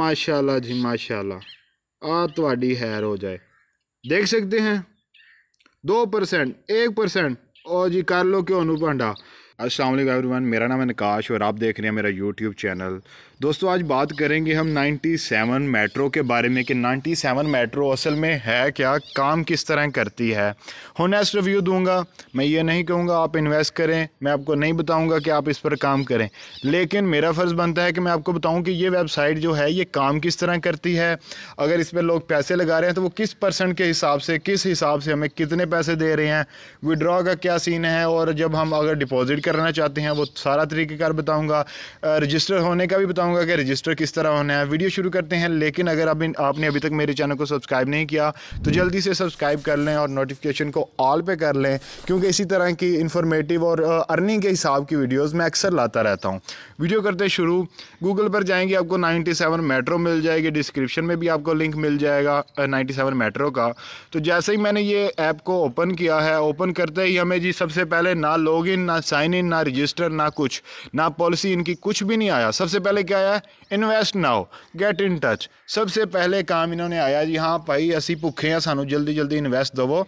माशाल्लाह जी माशाल्लाह आ हैर हो जाए देख सकते हैं दो परसेंट एक परसेंट और जी कर लो घ्यो भांडा अस्सलाम एवरीवन मेरा नाम है नकाश और आप देख रहे हैं मेरा यूट्यूब चैनल दोस्तों आज बात करेंगे हम 97 मेट्रो के बारे में कि 97 मेट्रो असल में है क्या काम किस तरह करती है होनेस्ट रिव्यू दूंगा मैं ये नहीं कहूँगा आप इन्वेस्ट करें मैं आपको नहीं बताऊँगा कि आप इस पर काम करें लेकिन मेरा फ़र्ज़ बनता है कि मैं आपको बताऊँ कि ये वेबसाइट जो है ये काम किस तरह करती है अगर इस पर लोग पैसे लगा रहे हैं तो वो किस परसेंट के हिसाब से किस हिसाब से हमें कितने पैसे दे रहे हैं विड्रॉ का क्या सीन है और जब हम अगर डिपॉज़िट करना चाहते हैं वो सारा तरीक़ेकार बताऊँगा रजिस्टर होने का भी बताऊँगा कि रजिस्टर किस तरह होना है वीडियो शुरू करते हैं लेकिन अगर अभी आपने अभी तक मेरे चैनल को सब्सक्राइब नहीं किया तो जल्दी से सब्सक्राइब कर लें और नोटिफिकेशन को ऑल पर कर लें क्योंकि इसी तरह की इन्फॉर्मेटिव और अर्निंग के हिसाब की वीडियोज मैं अक्सर लाता रहता हूँ वीडियो करते शुरू गूगल पर जाएंगे आपको सेवन मेट्रो मिल जाएगी डिस्क्रिप्शन में भी आपको लिंक मिल जाएगा सेवन मेट्रो का तो जैसे ही मैंने ये ऐप को ओपन किया है ओपन करते ही हमें जी सबसे पहले ना लॉग ना साइन इन ना रजिस्टर ना कुछ ना पॉलिसी इनकी कुछ भी नहीं आया सबसे पहले क्या आया इन्वेस्ट नाओ गेट इन टच सबसे पहले काम इन्होंने आया जी हाँ भाई असी भुखे हाँ सानू जल्दी जल्दी इन्वेस्ट दवो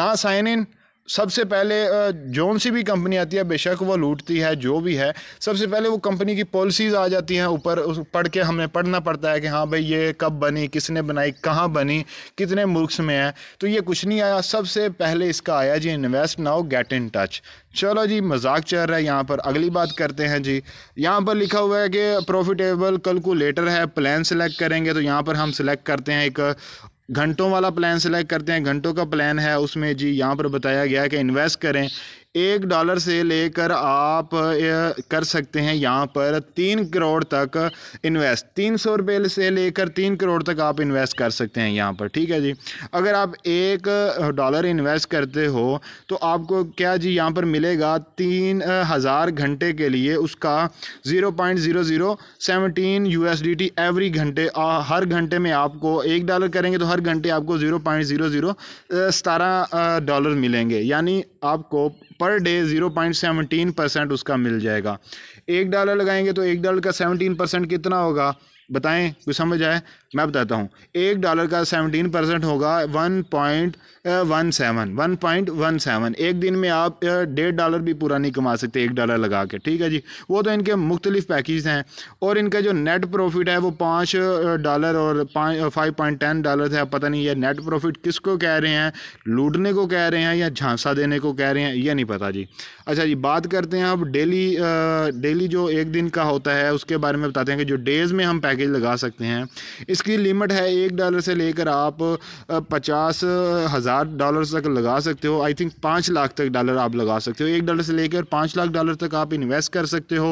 ना साइन इन सबसे पहले जौन सी भी कंपनी आती है बेशक वो लूटती है जो भी है सबसे पहले वो कंपनी की पॉलिसीज़ आ जाती हैं ऊपर पढ़ के हमें पढ़ना पड़ता है कि हाँ भाई ये कब बनी किसने बनाई कहाँ बनी कितने मुल्क्स में है तो ये कुछ नहीं आया सबसे पहले इसका आया जी invest now get in touch चलो जी मजाक चल रहा है यहाँ पर अगली बात करते हैं जी यहाँ पर लिखा हुआ है कि प्रॉफिटेबल कैलकुलेटर है प्लान सेलेक्ट करेंगे तो यहाँ पर हम सिलेक्ट करते हैं एक घंटों वाला प्लान सेलेक्ट करते हैं घंटों का प्लान है उसमें जी यहाँ पर बताया गया है कि इन्वेस्ट करें एक डॉलर से लेकर आप कर सकते हैं यहाँ पर तीन करोड़ तक इन्वेस्ट तीन सौ रुपये से लेकर तीन करोड़ तक आप इन्वेस्ट कर सकते हैं यहाँ पर ठीक है जी अगर आप एक डॉलर इन्वेस्ट करते हो तो आपको क्या जी यहाँ पर मिलेगा तीन हज़ार घंटे के लिए उसका zero point zero zero seventeen U S D T every घंटे हर घंटे में आपको एक डॉलर करेंगे तो हर घंटे आपको ज़ीरो पॉइंट ज़ीरो ज़ीरो सतारह डॉलर मिलेंगे यानी आपको per day zero point seventeen percent उसका मिल जाएगा एक डॉलर लगाएंगे तो एक डॉलर का सेवनटीन परसेंट कितना होगा बताएं कुछ समझ आए मैं बताता हूँ एक डॉलर का सेवनटीन परसेंट होगा one point one seven one point one seven एक दिन में आप डेढ़ डॉलर भी पूरा नहीं कमा सकते एक डॉलर लगा के ठीक है जी वो तो इनके मुख्तलिफ पैकेज हैं और इनका जो नेट प्रॉफिट है वो पाँच डॉलर और फाइव पॉइंट टेन डॉलर है पता नहीं ये नेट प्रॉफिट को कह रहे हैं लूटने को कह रहे हैं या झांसा देने को कह रहे हैं ये नहीं पता जी अच्छा जी बात करते हैं अब डेली डेली जो एक दिन का होता है उसके बारे में बताते हैं कि जो डेज़ में हम पैकेज लगा सकते हैं इसकी लिमिट है एक डॉलर से लेकर आप पचास हज़ार डॉलर तक लगा सकते हो आई थिंक पाँच लाख तक डॉलर आप लगा सकते हो एक डॉलर से लेकर पाँच लाख डॉलर तक आप इन्वेस्ट कर सकते हो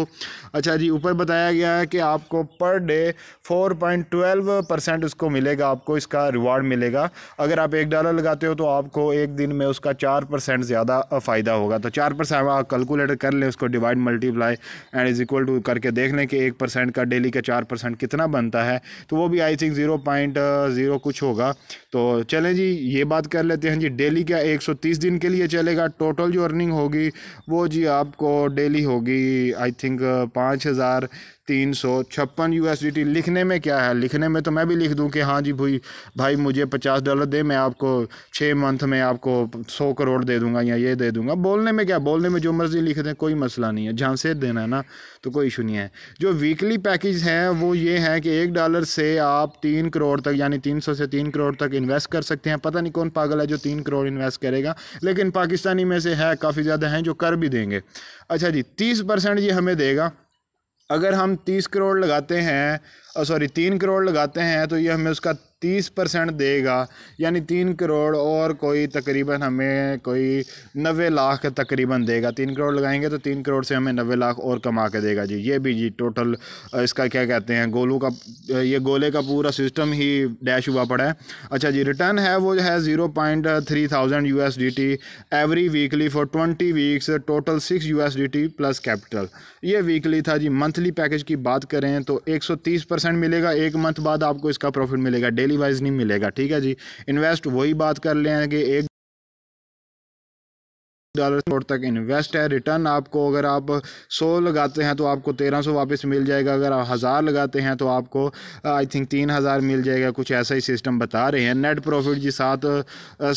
अच्छा जी ऊपर बताया गया है कि आपको per day four point twelve percent उसको मिलेगा आपको इसका रिवार्ड मिलेगा अगर आप एक डॉलर लगाते हो तो आपको एक दिन में उसका चार परसेंट ज़्यादा फ़ायदा होगा तो चार परसेंट आप कैलकुलेटर कर लें उसको divide multiply and is equal to करके देख लें कि एक परसेंट का डेली का चार परसेंट कितना कितना बनता है तो वो भी I think zero point zero कुछ होगा तो चलें जी ये बात कर लेते हैं जी डेली क्या एक सौ तीस दिन के लिए चलेगा टोटल जो अर्निंग होगी वो जी आपको डेली होगी आई थिंक uh, पाँच हज़ार तीन सौ छप्पन यू लिखने में क्या है लिखने में तो मैं भी लिख दूँ कि हाँ जी भाई भाई मुझे पचास डॉलर दे मैं आपको छः मंथ में आपको सौ करोड़ दे दूँगा या ये दे दूँगा बोलने में क्या बोलने में जो मर्ज़ी लिख दें कोई मसला नहीं है जहाँ से देना है ना तो कोई इशू नहीं है जो वीकली पैकेज हैं वो ये हैं कि एक डॉलर से आप तीन करोड़ तक यानी तीन सौ से तीन करोड़ तक इन्वेस्ट कर सकते हैं पता नहीं कौन पागल है जो तीन करोड़ इन्वेस्ट करेगा लेकिन पाकिस्तानी में से है काफ़ी ज़्यादा हैं जो कर भी देंगे अच्छा जी तीस परसेंट ये हमें देगा अगर हम तीस करोड़ लगाते हैं सॉरी तीन करोड़ लगाते हैं तो ये हमें उसका तीस परसेंट देगा यानी तीन करोड़ और कोई तकरीबन हमें कोई नबे लाख तकरीबन देगा तीन करोड़ लगाएंगे तो तीन करोड़ से हमें नबे लाख और कमा के देगा जी ये भी जी टोटल इसका क्या कहते हैं गोलू का ये गोले का पूरा सिस्टम ही डैश हुआ पड़ा है अच्छा जी रिटर्न है वो है zero point three thousand U S D T every weekly for twenty weeks total six U S D T plus capital ये वीकली था जी मंथली पैकेज की बात करें तो एक सौ तीस परसेंट मिलेगा एक मंथ बाद आपको इसका प्रॉफिट मिलेगा डेली मंथली वाइज नहीं मिलेगा ठीक है जी इन्वेस्ट वही बात कर लें कि एक डॉलर करोड़ तक इन्वेस्ट है रिटर्न आपको अगर आप सौ लगाते हैं तो आपको तेरह सौ वापस मिल जाएगा अगर आप हज़ार लगाते हैं तो आपको आई थिंक तीन हज़ार मिल जाएगा कुछ ऐसा ही सिस्टम बता रहे हैं नेट प्रॉफिट जी सात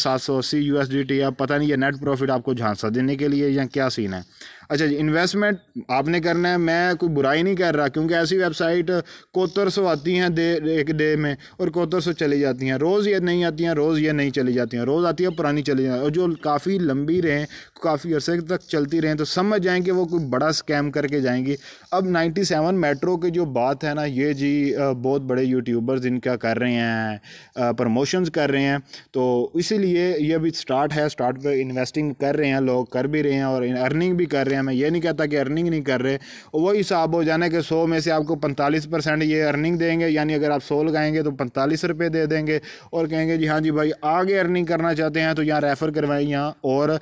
सात सौ अस्सी यू एस डी टी पता नहीं ये नेट प्रॉफिट आपको झांसा देने के लिए या क्या सीन है अच्छा जी इन्वेस्टमेंट आपने करना है मैं कोई बुराई नहीं कर रहा क्योंकि ऐसी वेबसाइट कोतर सो आती हैं दे एक डे में और कोतर सो चली जाती हैं रोज़ ये नहीं आती हैं रोज़ ये नहीं चली जाती हैं रोज़ आती है पुरानी चली जाती है और जो काफ़ी लंबी रहें काफ़ी अर्से तक चलती रहें तो समझ जाएँ कि वो कोई बड़ा स्कैम करके जाएंगी अब नाइन्टी सेवन मेट्रो की जो बात है ना ये जी बहुत बड़े यूट्यूबर्स इनका कर रहे हैं प्रमोशंस कर रहे हैं तो इसीलिए ये अभी स्टार्ट है स्टार्ट पर इन्वेस्टिंग कर रहे हैं लोग कर भी रहे हैं और अर्निंग भी कर रहे हैं हैं मैं ये नहीं कहता कि अर्निंग नहीं कर रहे और वही हिसाब हो जाना कि सौ में से आपको पैंतालीस परसेंट ये अर्निंग देंगे यानी अगर आप सौ लगाएंगे तो पैंतालीस रुपये दे देंगे और कहेंगे जी हाँ जी भाई आगे अर्निंग करना चाहते हैं तो यहाँ रेफ़र करवाएं यहाँ और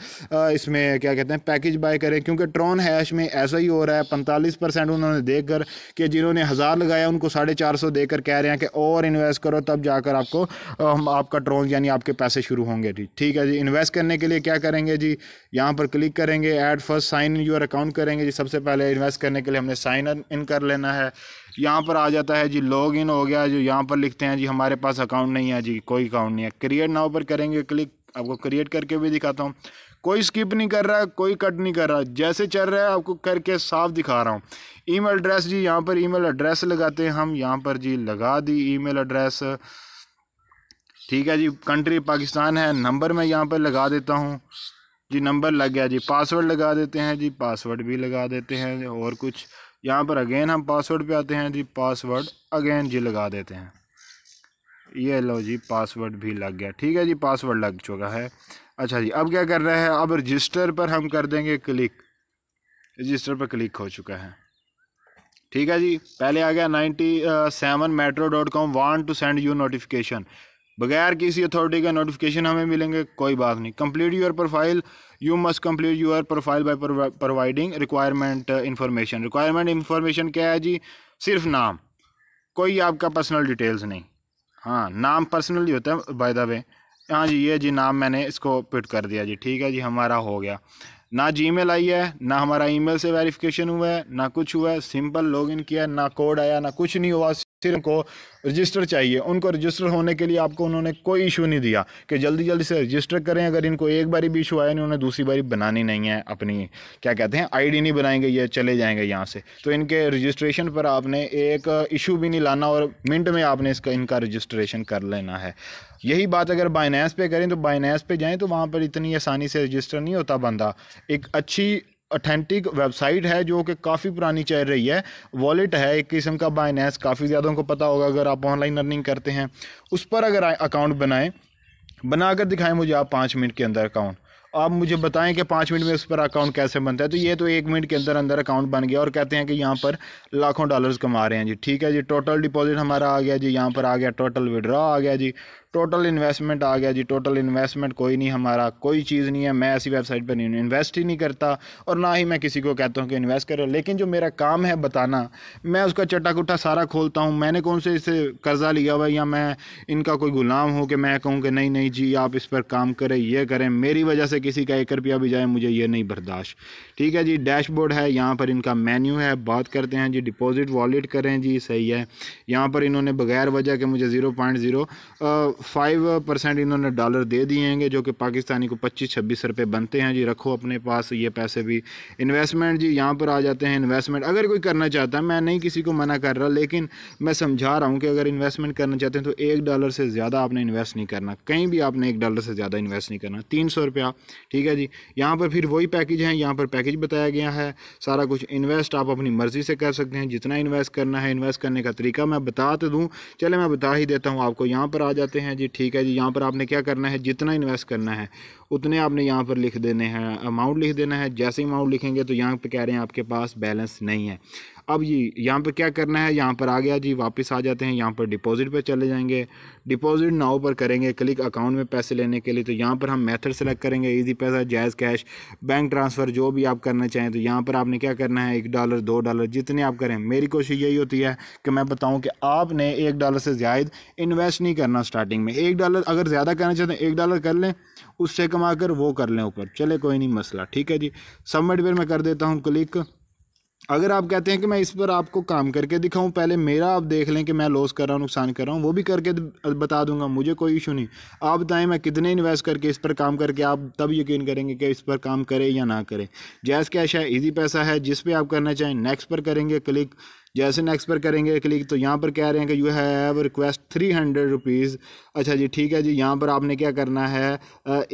इसमें क्या कहते हैं पैकेज बाय करें क्योंकि ट्रॉन हैश में ऐसा ही हो रहा है पैंतालीस परसेंट उन्होंने देख कर कि जिन्होंने हज़ार लगाया उनको साढ़े चार सौ देकर कह रहे हैं कि और इन्वेस्ट करो तब जाकर आपको हम आपका ट्रोन यानी आपके पैसे शुरू होंगे जी ठीक है जी इन्वेस्ट करने के लिए क्या करेंगे जी यहाँ पर क्लिक करेंगे add first sign your account करेंगे जी सबसे पहले इन्वेस्ट करने के लिए हमने साइन इन कर लेना है यहाँ पर आ जाता है जी लॉग इन हो गया जो यहाँ पर लिखते हैं जी हमारे पास अकाउंट नहीं है जी कोई अकाउंट नहीं है क्रिएट नाव पर करेंगे क्लिक आपको क्रिएट करके भी दिखाता हूँ कोई स्किप नहीं कर रहा कोई कट नहीं कर रहा जैसे चल रहा है आपको करके साफ दिखा रहा हूँ ईमेल एड्रेस जी यहाँ पर ईमेल एड्रेस लगाते हैं हम यहाँ पर जी लगा दी ईमेल एड्रेस ठीक है जी कंट्री पाकिस्तान है नंबर मैं यहाँ पर लगा देता हूँ जी नंबर लग गया जी पासवर्ड लगा देते हैं जी पासवर्ड भी लगा देते हैं और कुछ यहाँ पर अगेन हम पासवर्ड पे आते हैं जी पासवर्ड अगेन जी लगा देते हैं ये लो जी पासवर्ड भी लग गया ठीक है जी पासवर्ड लग चुका है अच्छा जी अब क्या कर रहे हैं अब रजिस्टर पर हम कर देंगे क्लिक रजिस्टर पर क्लिक हो चुका है ठीक है जी पहले आ गया ninety seven metro dot com one two send you notification बगैर किसी अथॉरिटी का नोटिफिकेशन हमें मिलेंगे कोई बात नहीं complete your profile you must complete your profile by providing requirement information requirement information क्या है जी सिर्फ नाम कोई आपका पर्सनल डिटेल्स नहीं हाँ नाम पर्सनल ही होता है बाय द वे हाँ जी ये जी नाम मैंने इसको पिट कर दिया जी ठीक है जी हमारा हो गया ना जी मेल आई है ना हमारा ईमेल से वेरिफिकेशन हुआ है ना कुछ हुआ है सिंपल इन किया ना कोड आया ना कुछ नहीं हुआ फिर को रजिस्टर चाहिए उनको रजिस्टर होने के लिए आपको उन्होंने कोई इशू नहीं दिया कि जल्दी जल्दी से रजिस्टर करें अगर इनको एक बारी भी इशू आया नहीं उन्हें दूसरी बारी बनानी नहीं है अपनी क्या कहते हैं आईडी नहीं बनाएंगे ये चले जाएंगे यहाँ से तो इनके रजिस्ट्रेशन पर आपने एक इशू भी नहीं लाना और मिनट में आपने इसका इनका रजिस्ट्रेशन कर लेना है यही बात अगर बाइनेंस पे करें तो बाइनेंस पे जाएं तो वहाँ पर इतनी आसानी से रजिस्टर नहीं होता बंदा एक अच्छी ऑथेंटिक वेबसाइट है जो कि काफ़ी पुरानी चल रही है वॉलेट है एक किस्म का बाइनेंस काफ़ी ज़्यादा उनको पता होगा अगर आप ऑनलाइन अर्निंग करते हैं उस पर अगर अकाउंट बनाएं बना कर दिखाएं मुझे आप पाँच मिनट के अंदर अकाउंट आप मुझे बताएं कि पाँच मिनट में उस पर अकाउंट कैसे बनता है तो ये तो एक मिनट के अंदर अंदर अकाउंट बन गया और कहते हैं कि यहाँ पर लाखों डॉलर्स कमा रहे हैं जी ठीक है जी टोटल डिपॉजिट हमारा आ गया जी यहाँ पर आ गया टोटल विड्रॉ आ गया जी टोटल इन्वेस्टमेंट आ गया जी टोटल इन्वेस्टमेंट कोई नहीं हमारा कोई चीज़ नहीं है मैं ऐसी वेबसाइट पर इन्वेस्ट ही नहीं करता और ना ही मैं किसी को कहता हूँ कि इन्वेस्ट करो लेकिन जो मेरा काम है बताना मैं उसका चट्टा कुट्टा सारा खोलता हूँ मैंने कौन से इससे कर्ज़ा लिया हुआ या मैं इनका कोई गुलाम हूँ कि मैं कहूँ कि नहीं नहीं जी आप इस पर काम करें ये करें मेरी वजह से किसी का एक रुपया भी जाए मुझे ये नहीं बर्दाश्त ठीक है जी डैशबोर्ड है यहाँ पर इनका मेन्यू है बात करते हैं जी डिपॉजिट वॉलेट करें जी सही है यहाँ पर इन्होंने बगैर वजह के मुझे zero point zero five percent इन्होंने डॉलर दे दिए हैं जो कि पाकिस्तानी को पच्चीस छब्बीस रुपये बनते हैं जी रखो अपने पास ये पैसे भी इन्वेस्टमेंट जी यहाँ पर आ जाते हैं इन्वेस्टमेंट अगर कोई करना चाहता है मैं नहीं किसी को मना कर रहा लेकिन मैं समझा रहा हूँ कि अगर इन्वेस्टमेंट करना चाहते हैं तो एक डॉलर से ज़्यादा आपने इन्वेस्ट नहीं करना कहीं भी आपने एक डॉलर से ज़्यादा इन्वेस्ट नहीं करना तीन सौ रुपया ठीक है जी यहाँ पर फिर वही पैकेज है यहाँ पर पैकेज बताया गया है सारा कुछ इन्वेस्ट आप अपनी मर्ज़ी से कर सकते हैं जितना इन्वेस्ट करना है इन्वेस्ट करने का तरीका मैं बता तो दूँ चले मैं बता ही देता हूँ आपको यहाँ पर आ जाते हैं हैं जी ठीक है जी यहाँ पर आपने क्या करना है जितना इन्वेस्ट करना है उतने आपने यहाँ पर लिख देने हैं अमाउंट लिख देना है जैसे अमाउंट लिखेंगे तो यहाँ पर कह रहे हैं आपके पास बैलेंस नहीं है अब ये यहाँ पर क्या करना है यहाँ पर आ गया जी वापस आ जाते हैं यहाँ पर डिपॉजिट पर चले जाएंगे डिपॉजिट नाव पर करेंगे क्लिक अकाउंट में पैसे लेने के लिए तो यहाँ पर हम मेथड सेलेक्ट करेंगे ईजी पैसा जायज़ कैश बैंक ट्रांसफ़र जो भी आप करना चाहें तो यहाँ पर आपने क्या करना है एक डॉलर दो डॉलर जितने आप करें मेरी कोशिश यही होती है कि मैं बताऊँ कि आपने एक डॉलर से ज़्यादा इन्वेस्ट नहीं करना स्टार्टिंग में एक डॉलर अगर ज़्यादा करना चाहते हैं एक डॉलर कर लें उससे कमा कर वो कर लें ऊपर चले कोई नहीं मसला ठीक है जी सबमिट पर मैं कर देता हूँ क्लिक अगर आप कहते हैं कि मैं इस पर आपको काम करके दिखाऊं पहले मेरा आप देख लें कि मैं लॉस कर रहा हूं नुकसान कर रहा हूं वो भी करके बता दूंगा मुझे कोई इशू नहीं आप बताएं मैं कितने इन्वेस्ट करके इस पर काम करके आप तब यकीन करेंगे कि इस पर काम करें या ना करें जैस कैश है इजी पैसा है जिस पे आप करना चाहें नेक्स्ट पर करेंगे क्लिक जैसे नेक्स्ट पर करेंगे क्लिक तो यहाँ पर कह रहे हैं कि you have request three hundred rupees अच्छा जी ठीक है जी यहाँ पर आपने क्या करना है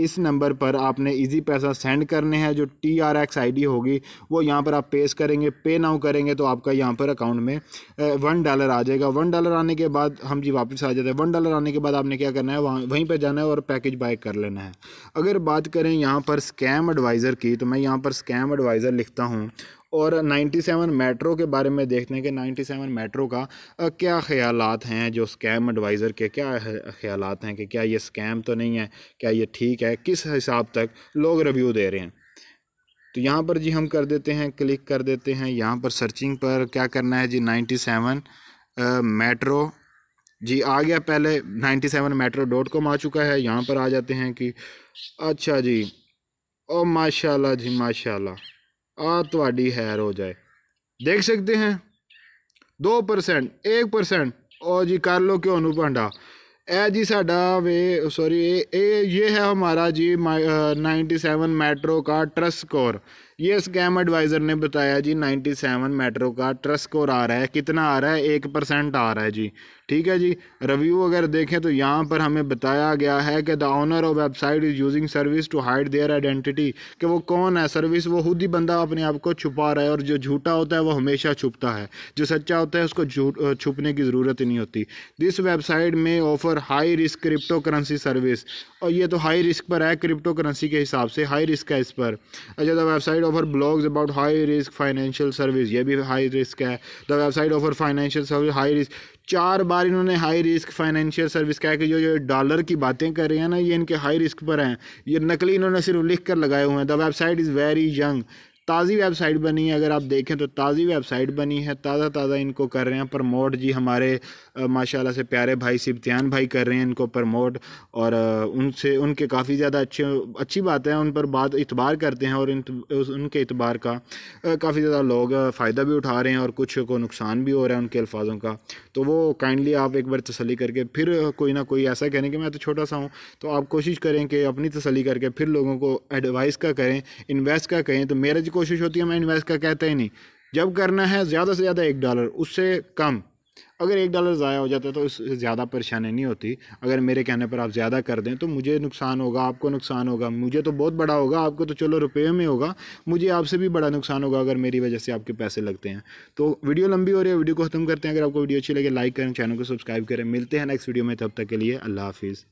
इस नंबर पर आपने इजी पैसा सेंड करने हैं जो T R X I D होगी वो यहाँ पर आप पेश करेंगे पे नाउ करेंगे तो आपका यहाँ पर अकाउंट में वन डॉलर आ जाएगा वन डॉलर आने के बाद हम जी वापस आ जाते हैं वन डॉलर आने के बाद आपने क्या करना है वहाँ वहीं पर जाना है और पैकेज बाय कर लेना है अगर बात करें यहाँ पर स्कैम एडवाइज़र की तो मैं यहाँ पर स्कैम एडवाइज़र लिखता हूँ और 97 मेट्रो के बारे में देखते हैं कि 97 मेट्रो का क्या ख्यालात हैं जो स्कैम एडवाइज़र के क्या ख्यालात हैं कि क्या ये स्कैम तो नहीं है क्या ये ठीक है किस हिसाब तक लोग रिव्यू दे रहे हैं तो यहाँ पर जी हम कर देते हैं क्लिक कर देते हैं यहाँ पर सर्चिंग पर क्या करना है जी सेवन मेट्रो जी आ गया पहले ninety seven metro dot com आ चुका है यहाँ पर आ जाते हैं कि अच्छा जी ओ माशाल्लाह जी माशाल्लाह आवाड़ी हैर हो जाए देख सकते हैं दो परसेंट एक परसेंट और जी कर लो घ्यो भांडा ए जी साडा वे सॉरी ये है हमारा जी माइ नाइनटी सैवन मैट्रो का ट्रस्ट स्कोर ये स्कैम एडवाइज़र ने बताया जी 97 मेट्रो का ट्रस्ट स्कोर आ रहा है कितना आ रहा है एक परसेंट आ रहा है जी ठीक है जी रिव्यू अगर देखें तो यहाँ पर हमें बताया गया है कि the owner of website is using service to hide their identity कि वो कौन है सर्विस वो खुद ही बंदा अपने आप को छुपा रहा है और जो झूठा होता है वो हमेशा छुपता है जो सच्चा होता है उसको छुपने की ज़रूरत नहीं होती दिस वेबसाइट में offer high risk crypto currency service और ये तो हाई रिस्क पर है क्रिप्टो करेंसी के हिसाब से हाई रिस्क है इस पर अच्छा the website website offer blogs about high risk financial service ये भी हाई रिस्क है the website offer financial service high risk चार बार इन्होंने हाई रिस्क फाइनेंशियल सर्विस कहा कि जो जो डॉलर की बातें कर रहे हैं ना ये इनके हाई रिस्क पर हैं ये नकली इन्होंने सिर्फ लिख कर लगाए हुए हैं the website is very young ताज़ी वेबसाइट बनी है अगर आप देखें तो ताज़ी वेबसाइट बनी है ताज़ा ताज़ा इनको कर रहे हैं प्रमोट जी हमारे माशाल्लाह से प्यारे भाई सिब्तियान भाई कर रहे हैं इनको प्रमोट और उनसे उनके काफ़ी ज़्यादा अच्छे अच्छी बात है उन पर बात इतबार करते हैं और इन, उनके इतबार का काफ़ी ज़्यादा लोग फ़ायदा भी उठा रहे हैं और कुछ को नुकसान भी हो रहा है उनके अल्फाजों का तो वो काइंडली आप एक बार तसली करके फिर कोई ना कोई ऐसा कहने कि मैं तो छोटा सा हूँ तो आप कोशिश करें कि अपनी तसली करके फिर लोगों को एडवाइस का करें इन्वेस्ट का करें तो मेरा को कोशिश होती है मैं इन्वेस्ट का कहते ही नहीं जब करना है ज़्यादा से ज़्यादा एक डॉलर उससे कम अगर एक डॉलर ज़ाया हो जाता है तो उससे ज़्यादा परेशानी नहीं होती अगर मेरे कहने पर आप ज़्यादा कर दें तो मुझे नुकसान होगा आपको नुकसान होगा मुझे तो बहुत बड़ा होगा आपको तो चलो रुपये में होगा मुझे आपसे भी बड़ा नुकसान होगा अगर मेरी वजह से आपके पैसे लगते हैं तो वीडियो लंबी हो रही है वीडियो को खत्म करते हैं अगर आपको वीडियो अच्छी लगे लाइक करें चैनल को सब्सक्राइब करें मिलते हैं नेक्स्ट वीडियो में तब तक के लिए अल्लाह हाफिज़